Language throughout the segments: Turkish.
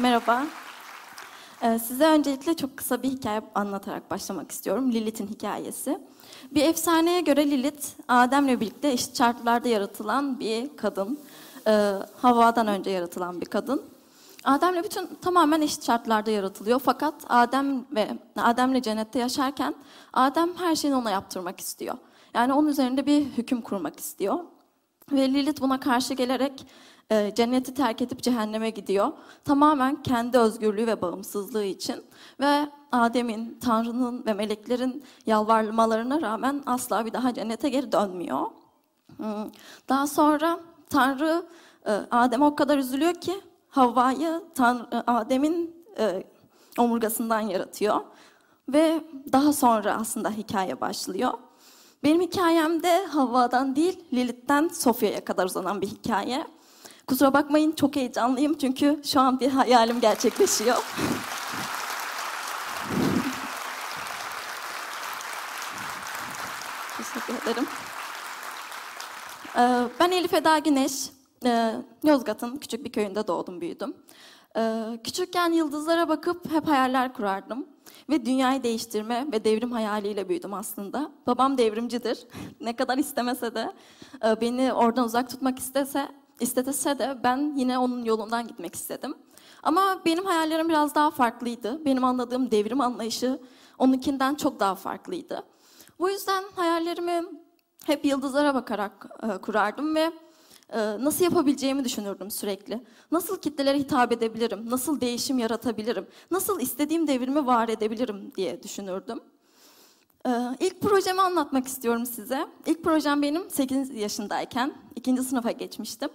Merhaba. Ee, size öncelikle çok kısa bir hikaye anlatarak başlamak istiyorum. Lilith'in hikayesi. Bir efsaneye göre Lilith, Adem'le birlikte eşit şartlarda yaratılan bir kadın. Ee, Havva'dan önce yaratılan bir kadın. Adem'le bütün tamamen eşit şartlarda yaratılıyor. Fakat Adem ve Adem'le cennette yaşarken Adem her şeyini ona yaptırmak istiyor. Yani onun üzerinde bir hüküm kurmak istiyor. Ve Lilith buna karşı gelerek e, cenneti terk edip cehenneme gidiyor. Tamamen kendi özgürlüğü ve bağımsızlığı için. Ve Adem'in, Tanrı'nın ve meleklerin yalvarmalarına rağmen asla bir daha cennete geri dönmüyor. Hmm. Daha sonra Tanrı e, Adem'e o kadar üzülüyor ki Havva'yı e, Adem'in omurgasından yaratıyor. Ve daha sonra aslında hikaye başlıyor. Benim hikayem de Havva'dan değil Lilith'ten Sofya'ya kadar uzanan bir hikaye. Kusura bakmayın çok heyecanlıyım çünkü şu an bir hayalim gerçekleşiyor. Teşekkür ederim. Ee, ben Elif Eda Güneş, e, Yozgat'ın küçük bir köyünde doğdum, büyüdüm. Ee, küçükken yıldızlara bakıp hep hayaller kurardım. Ve dünyayı değiştirme ve devrim hayaliyle büyüdüm aslında. Babam devrimcidir. ne kadar istemese de, e, beni oradan uzak tutmak istese, istetese de ben yine onun yolundan gitmek istedim. Ama benim hayallerim biraz daha farklıydı. Benim anladığım devrim anlayışı onunkinden çok daha farklıydı. Bu yüzden hayallerimi hep yıldızlara bakarak e, kurardım ve ee, nasıl yapabileceğimi düşünürdüm sürekli. Nasıl kitlelere hitap edebilirim, nasıl değişim yaratabilirim, nasıl istediğim devrimi var edebilirim diye düşünürdüm. Ee, ilk projemi anlatmak istiyorum size. İlk projem benim 8 yaşındayken, ikinci sınıfa geçmiştim.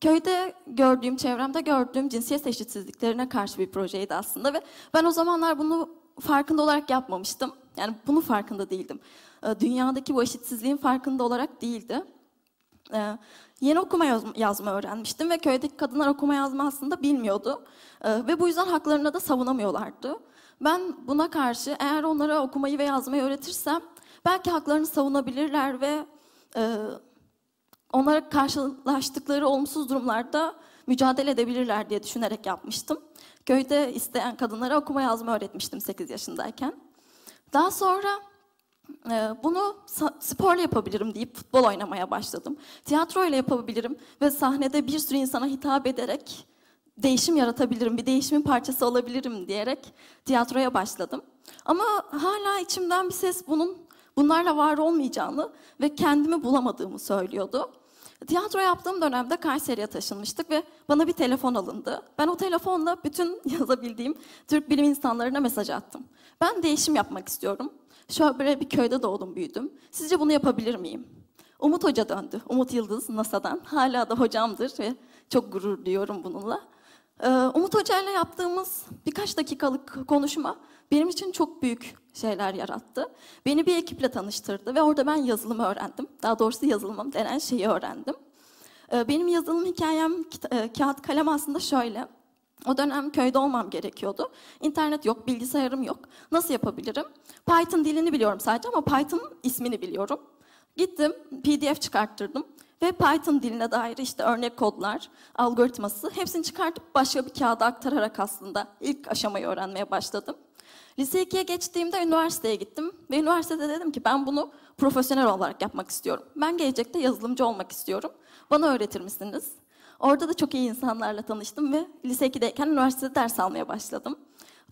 Köyde gördüğüm, çevremde gördüğüm cinsiyet eşitsizliklerine karşı bir projeydi aslında ve ben o zamanlar bunu farkında olarak yapmamıştım. Yani bunu farkında değildim. Ee, dünyadaki bu eşitsizliğin farkında olarak değildi. Ee, yeni okuma yazma öğrenmiştim ve köydeki kadınlar okuma yazma aslında bilmiyordu. Ee, ve bu yüzden haklarını da savunamıyorlardı. Ben buna karşı eğer onlara okumayı ve yazmayı öğretirsem belki haklarını savunabilirler ve e, onlara karşılaştıkları olumsuz durumlarda mücadele edebilirler diye düşünerek yapmıştım. Köyde isteyen kadınlara okuma yazma öğretmiştim 8 yaşındayken. Daha sonra ee, bunu sporla yapabilirim deyip futbol oynamaya başladım. tiyatroyla yapabilirim ve sahnede bir sürü insana hitap ederek değişim yaratabilirim, bir değişimin parçası olabilirim diyerek tiyatroya başladım. Ama hala içimden bir ses bunun bunlarla var olmayacağını ve kendimi bulamadığımı söylüyordu. Tiyatro yaptığım dönemde Kayseri'ye taşınmıştık ve bana bir telefon alındı. Ben o telefonla bütün yazabildiğim Türk bilim insanlarına mesaj attım. Ben değişim yapmak istiyorum. Şöyle bir köyde doğdum, büyüdüm. Sizce bunu yapabilir miyim? Umut Hoca döndü. Umut Yıldız NASA'dan. Hala da hocamdır ve çok gurur duyuyorum bununla. Ee, Umut Hoca ile yaptığımız birkaç dakikalık konuşma benim için çok büyük şeyler yarattı. Beni bir ekiple tanıştırdı ve orada ben yazılımı öğrendim. Daha doğrusu yazılımım denen şeyi öğrendim. Ee, benim yazılım hikayem, e, kağıt kalem aslında şöyle. O dönem köyde olmam gerekiyordu. İnternet yok, bilgisayarım yok. Nasıl yapabilirim? Python dilini biliyorum sadece ama Python ismini biliyorum. Gittim, PDF çıkarttırdım ve Python diline dair işte örnek kodlar, algoritması hepsini çıkartıp başka bir kağıda aktararak aslında ilk aşamayı öğrenmeye başladım. Lise 2'ye geçtiğimde üniversiteye gittim ve üniversitede dedim ki ben bunu profesyonel olarak yapmak istiyorum. Ben gelecekte yazılımcı olmak istiyorum. Bana öğretir misiniz? Orada da çok iyi insanlarla tanıştım ve lise 2'deyken üniversitede ders almaya başladım.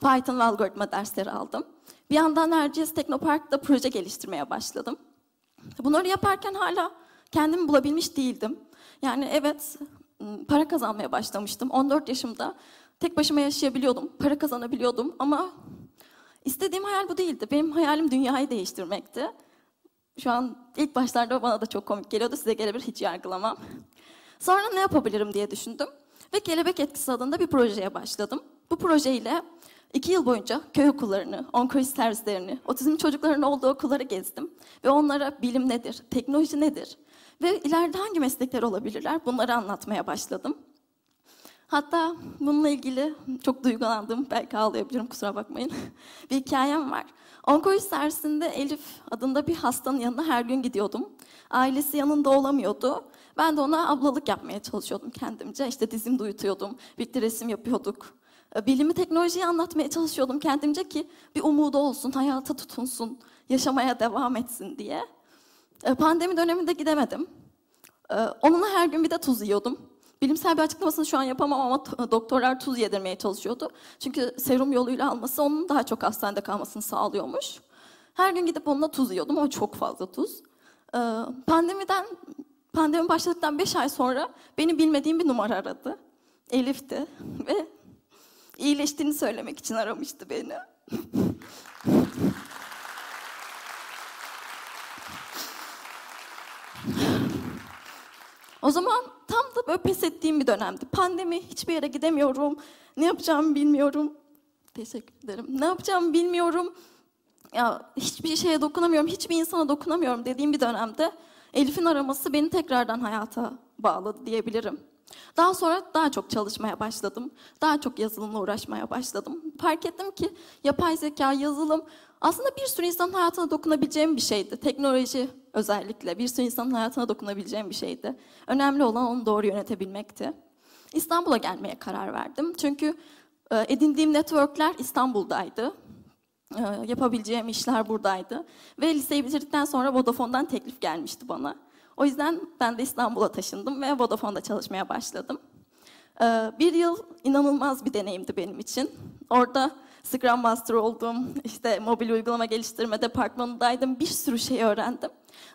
Python ve algoritma dersleri aldım. Bir yandan Erciyes Teknopark'ta proje geliştirmeye başladım. Bunları yaparken hala kendimi bulabilmiş değildim. Yani evet ıı, para kazanmaya başlamıştım. 14 yaşımda tek başıma yaşayabiliyordum, para kazanabiliyordum ama istediğim hayal bu değildi. Benim hayalim dünyayı değiştirmekti. Şu an ilk başlarda bana da çok komik geliyordu. Size gelebilir hiç yargılamam. Sonra ne yapabilirim diye düşündüm ve Kelebek Etkisi adında bir projeye başladım. Bu projeyle iki yıl boyunca köy okullarını, onkoloji servislerini, otizm çocuklarının olduğu okulları gezdim. Ve onlara bilim nedir, teknoloji nedir ve ileride hangi meslekler olabilirler bunları anlatmaya başladım. Hatta bununla ilgili çok duygulandım, belki ağlayabilirim kusura bakmayın. bir hikayem var. Onkoloji servisinde Elif adında bir hastanın yanına her gün gidiyordum. Ailesi yanında olamıyordu. Ben de ona ablalık yapmaya çalışıyordum kendimce. İşte dizim duyutuyordum. birlikte resim yapıyorduk. E, bilimi, teknolojiyi anlatmaya çalışıyordum kendimce ki bir umudu olsun, hayata tutunsun, yaşamaya devam etsin diye. E, pandemi döneminde gidemedim. E, onunla her gün bir de tuz yiyordum bilimsel bir açıklamasını şu an yapamam ama doktorlar tuz yedirmeye çalışıyordu. Çünkü serum yoluyla alması onun daha çok hastanede kalmasını sağlıyormuş. Her gün gidip onunla tuz yiyordum ama çok fazla tuz. Ee, pandemiden, pandemi başladıktan 5 ay sonra beni bilmediğim bir numara aradı. Elif'ti ve iyileştiğini söylemek için aramıştı beni. o zaman tam da böyle pes ettiğim bir dönemdi. Pandemi, hiçbir yere gidemiyorum. Ne yapacağımı bilmiyorum. Teşekkür ederim. Ne yapacağımı bilmiyorum. Ya hiçbir şeye dokunamıyorum, hiçbir insana dokunamıyorum dediğim bir dönemde Elif'in araması beni tekrardan hayata bağladı diyebilirim. Daha sonra daha çok çalışmaya başladım. Daha çok yazılımla uğraşmaya başladım. Fark ettim ki yapay zeka, yazılım aslında bir sürü insanın hayatına dokunabileceğim bir şeydi. Teknoloji özellikle bir sürü insanın hayatına dokunabileceğim bir şeydi. Önemli olan onu doğru yönetebilmekti. İstanbul'a gelmeye karar verdim. Çünkü e, edindiğim networkler İstanbul'daydı. E, yapabileceğim işler buradaydı. Ve liseyi bitirdikten sonra Vodafone'dan teklif gelmişti bana. O yüzden ben de İstanbul'a taşındım ve Vodafone'da çalışmaya başladım. Ee, bir yıl inanılmaz bir deneyimdi benim için. Orada Scrum Master oldum, işte mobil uygulama geliştirme departmanındaydım, bir sürü şey öğrendim.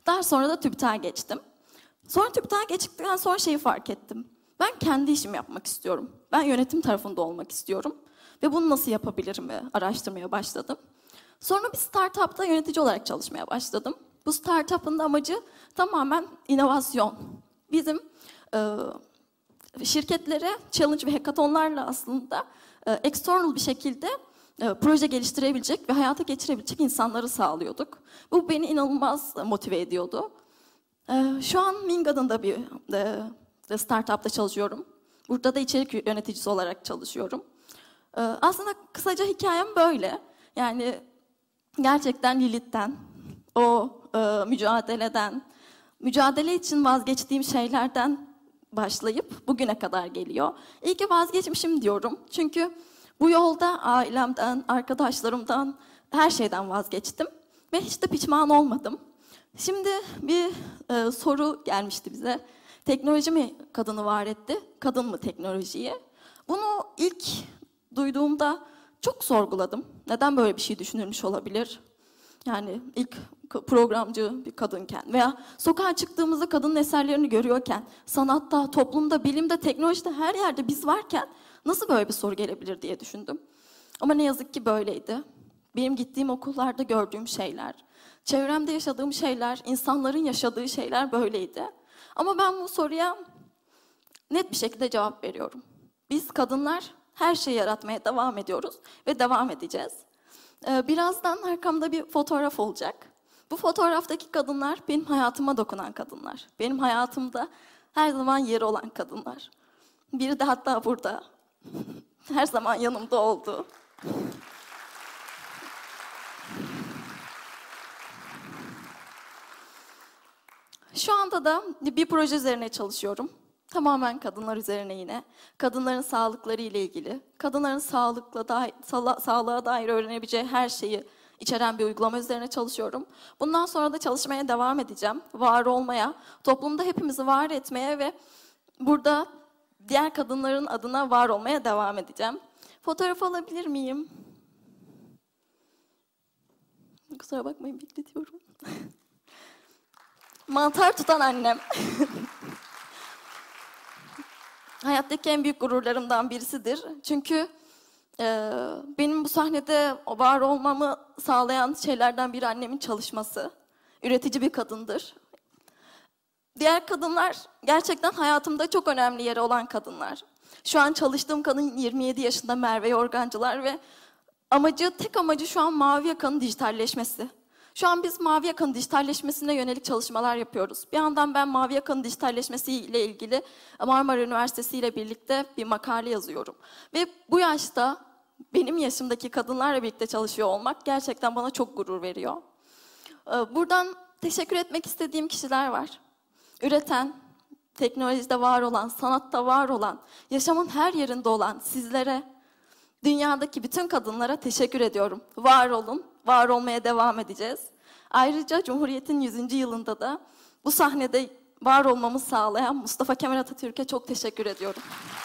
Daha sonra da TÜBİTAK'a geçtim. Sonra TÜBİTAK'a geçtikten sonra şeyi fark ettim. Ben kendi işimi yapmak istiyorum. Ben yönetim tarafında olmak istiyorum. Ve bunu nasıl yapabilirim araştırmaya başladım. Sonra bir startupta yönetici olarak çalışmaya başladım. Bu startup'ın da amacı tamamen inovasyon. Bizim e, şirketlere challenge ve hackathonlarla aslında e, external bir şekilde e, proje geliştirebilecek ve hayata geçirebilecek insanları sağlıyorduk. Bu beni inanılmaz motive ediyordu. E, şu an Ming adında bir e, e startup'ta çalışıyorum. Burada da içerik yöneticisi olarak çalışıyorum. E, aslında kısaca hikayem böyle. Yani gerçekten Lilith'ten o e, mücadeleden, mücadele için vazgeçtiğim şeylerden başlayıp bugüne kadar geliyor. İyi ki vazgeçmişim diyorum. Çünkü bu yolda ailemden, arkadaşlarımdan, her şeyden vazgeçtim. Ve hiç de pişman olmadım. Şimdi bir e, soru gelmişti bize. Teknoloji mi kadını var etti, kadın mı teknolojiyi? Bunu ilk duyduğumda çok sorguladım. Neden böyle bir şey düşünülmüş olabilir? Yani ilk programcı bir kadınken veya sokağa çıktığımızda kadının eserlerini görüyorken, sanatta, toplumda, bilimde, teknolojide her yerde biz varken nasıl böyle bir soru gelebilir diye düşündüm. Ama ne yazık ki böyleydi. Benim gittiğim okullarda gördüğüm şeyler, çevremde yaşadığım şeyler, insanların yaşadığı şeyler böyleydi. Ama ben bu soruya net bir şekilde cevap veriyorum. Biz kadınlar her şeyi yaratmaya devam ediyoruz ve devam edeceğiz. Ee, birazdan arkamda bir fotoğraf olacak. Bu fotoğraftaki kadınlar benim hayatıma dokunan kadınlar. Benim hayatımda her zaman yeri olan kadınlar. Biri de hatta burada. her zaman yanımda oldu. Şu anda da bir proje üzerine çalışıyorum. Tamamen kadınlar üzerine yine. Kadınların sağlıkları ile ilgili. Kadınların sağlıkla dair, sağlığa dair öğrenebileceği her şeyi içeren bir uygulama üzerine çalışıyorum. Bundan sonra da çalışmaya devam edeceğim. Var olmaya, toplumda hepimizi var etmeye ve burada diğer kadınların adına var olmaya devam edeceğim. Fotoğraf alabilir miyim? Kusura bakmayın bekletiyorum. Mantar tutan annem. Hayattaki en büyük gururlarımdan birisidir. Çünkü ee, benim bu sahnede var olmamı sağlayan şeylerden biri annemin çalışması. Üretici bir kadındır. Diğer kadınlar gerçekten hayatımda çok önemli yeri olan kadınlar. Şu an çalıştığım kadın 27 yaşında Merve Yorgancılar ve amacı tek amacı şu an mavi yakanın dijitalleşmesi. Şu an biz mavi yakanın dijitalleşmesine yönelik çalışmalar yapıyoruz. Bir yandan ben mavi yakanın dijitalleşmesiyle ilgili Marmara Üniversitesi ile birlikte bir makale yazıyorum. Ve bu yaşta benim yaşımdaki kadınlarla birlikte çalışıyor olmak gerçekten bana çok gurur veriyor. Ee, buradan teşekkür etmek istediğim kişiler var. Üreten, teknolojide var olan, sanatta var olan, yaşamın her yerinde olan sizlere, dünyadaki bütün kadınlara teşekkür ediyorum. Var olun, var olmaya devam edeceğiz. Ayrıca Cumhuriyet'in 100. yılında da bu sahnede var olmamı sağlayan Mustafa Kemal Atatürk'e çok teşekkür ediyorum.